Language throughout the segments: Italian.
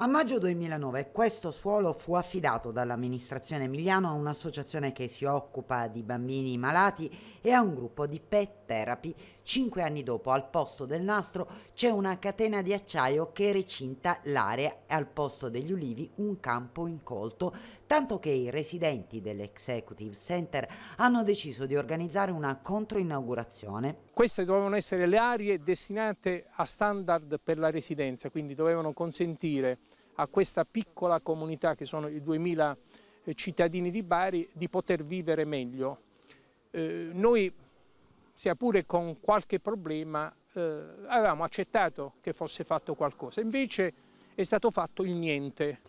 A maggio 2009 questo suolo fu affidato dall'amministrazione Emiliano a un'associazione che si occupa di bambini malati e a un gruppo di pet therapy. Cinque anni dopo, al posto del nastro, c'è una catena di acciaio che recinta l'area e al posto degli ulivi un campo incolto, tanto che i residenti dell'Executive Center hanno deciso di organizzare una controinaugurazione. Queste dovevano essere le aree destinate a standard per la residenza, quindi dovevano consentire a questa piccola comunità che sono i 2000 eh, cittadini di Bari di poter vivere meglio. Eh, noi, sia pure con qualche problema, eh, avevamo accettato che fosse fatto qualcosa, invece è stato fatto il niente.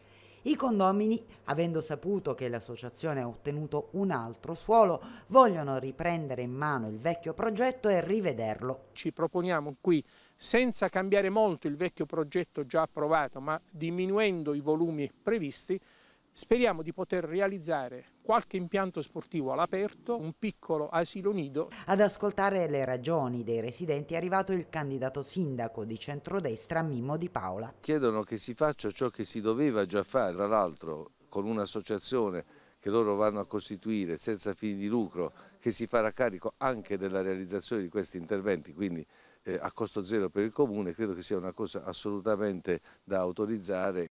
I condomini, avendo saputo che l'associazione ha ottenuto un altro suolo, vogliono riprendere in mano il vecchio progetto e rivederlo. Ci proponiamo qui, senza cambiare molto il vecchio progetto già approvato, ma diminuendo i volumi previsti, Speriamo di poter realizzare qualche impianto sportivo all'aperto, un piccolo asilo nido. Ad ascoltare le ragioni dei residenti è arrivato il candidato sindaco di centrodestra Mimmo Di Paola. Chiedono che si faccia ciò che si doveva già fare, tra l'altro con un'associazione che loro vanno a costituire senza fini di lucro, che si farà carico anche della realizzazione di questi interventi, quindi eh, a costo zero per il comune, credo che sia una cosa assolutamente da autorizzare.